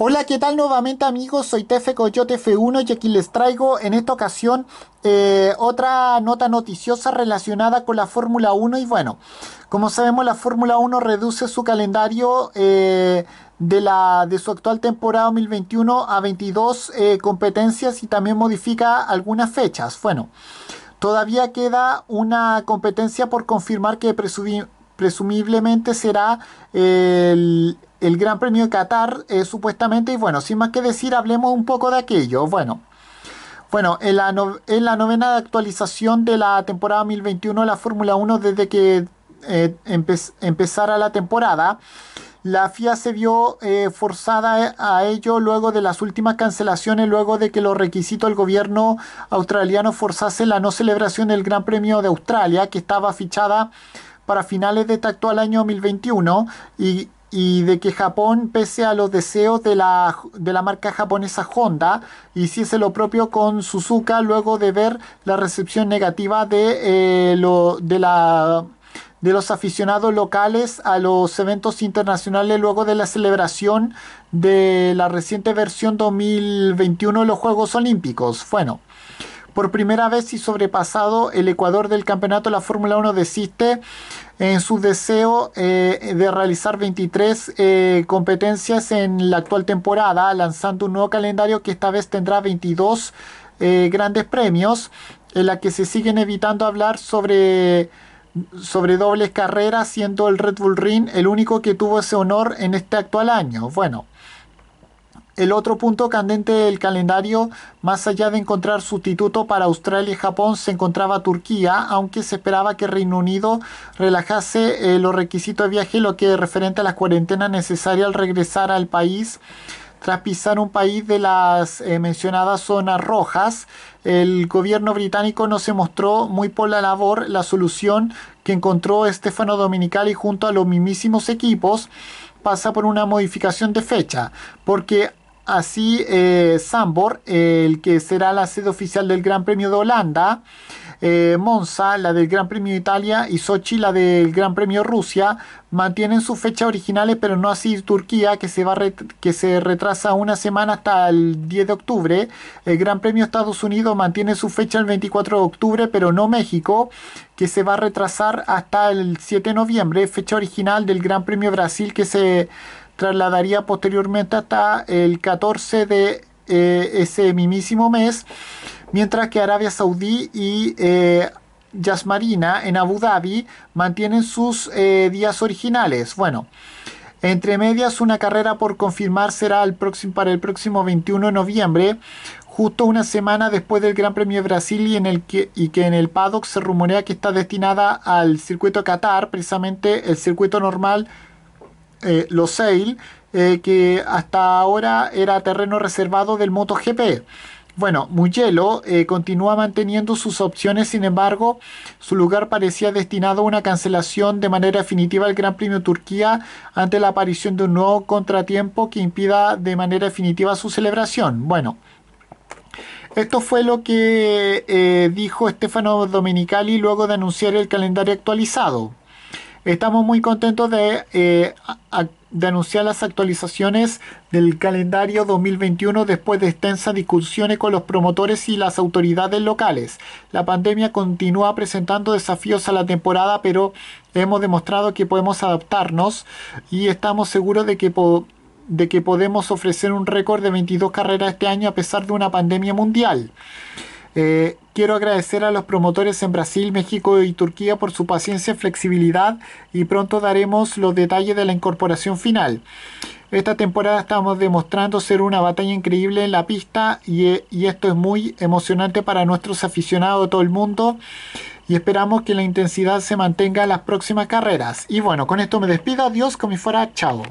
Hola, ¿qué tal nuevamente amigos? Soy Tefe Coyote F1 y aquí les traigo en esta ocasión eh, otra nota noticiosa relacionada con la Fórmula 1 y bueno, como sabemos la Fórmula 1 reduce su calendario eh, de, la, de su actual temporada 2021 a 22 eh, competencias y también modifica algunas fechas. Bueno, todavía queda una competencia por confirmar que presumiblemente será el el Gran Premio de Qatar, es eh, supuestamente, y bueno, sin más que decir, hablemos un poco de aquello. Bueno, bueno en, la en novena actualización de la temporada 2021 de la Fórmula 1, desde que eh, empezara la temporada, la FIA se vio eh, forzada a ello luego de las últimas cancelaciones, luego de que los requisitos del gobierno australiano forzase la no celebración del Gran Premio de Australia, que estaba fichada para finales de este actual año 2021 y y de que Japón, pese a los deseos de la, de la, marca japonesa Honda, hiciese lo propio con Suzuka luego de ver la recepción negativa de, eh, de, la, de los aficionados locales a los eventos internacionales luego de la celebración de la reciente versión 2021 de los Juegos Olímpicos. Bueno. Por primera vez y sobrepasado el Ecuador del campeonato, la Fórmula 1 desiste en su deseo eh, de realizar 23 eh, competencias en la actual temporada, lanzando un nuevo calendario que esta vez tendrá 22 eh, grandes premios, en la que se siguen evitando hablar sobre sobre dobles carreras, siendo el Red Bull Ring el único que tuvo ese honor en este actual año. Bueno, el otro punto candente del calendario, más allá de encontrar sustituto para Australia y Japón, se encontraba Turquía, aunque se esperaba que Reino Unido relajase eh, los requisitos de viaje, lo que referente a las cuarentenas necesarias al regresar al país tras pisar un país de las eh, mencionadas zonas rojas, el gobierno británico no se mostró muy por la labor. La solución que encontró Estefano Dominicali junto a los mismísimos equipos pasa por una modificación de fecha, porque Así, eh, Sambor, el que será la sede oficial del Gran Premio de Holanda, eh, Monza, la del Gran Premio de Italia, y Sochi, la del Gran Premio Rusia, mantienen sus fechas originales, pero no así Turquía, que se, va que se retrasa una semana hasta el 10 de octubre. El Gran Premio Estados Unidos mantiene su fecha el 24 de octubre, pero no México, que se va a retrasar hasta el 7 de noviembre, fecha original del Gran Premio Brasil, que se trasladaría posteriormente hasta el 14 de eh, ese mismísimo mes, mientras que Arabia Saudí y eh, Yasmarina en Abu Dhabi mantienen sus eh, días originales. Bueno, entre medias una carrera por confirmar será el próximo, para el próximo 21 de noviembre, justo una semana después del Gran Premio de Brasil y, en el que, y que en el paddock se rumorea que está destinada al circuito Qatar, precisamente el circuito normal eh, los Losail, eh, que hasta ahora era terreno reservado del MotoGP. Bueno, Mugello eh, continúa manteniendo sus opciones, sin embargo, su lugar parecía destinado a una cancelación de manera definitiva al Gran Premio Turquía ante la aparición de un nuevo contratiempo que impida de manera definitiva su celebración. Bueno, esto fue lo que dijo Stefano Domenicali luego de anunciar el calendario actualizado. Estamos muy contentos eh, de, anunciar las actualizaciones del calendario 2021 después de extensas discusiones con los promotores y las autoridades locales. La pandemia continúa presentando desafíos a la temporada, pero hemos demostrado que podemos adaptarnos y estamos seguros de que podemos ofrecer un récord de 22 carreras este año a pesar de una pandemia mundial. Eh, quiero agradecer a los promotores en Brasil, México y Turquía por su paciencia y flexibilidad y pronto daremos los detalles de la incorporación final. Esta temporada estamos demostrando ser una batalla increíble en la pista y, esto es muy emocionante para nuestros aficionados de todo el mundo y esperamos que la intensidad se mantenga en las próximas carreras. Y bueno, con esto me despido, adiós, como fuera, chao.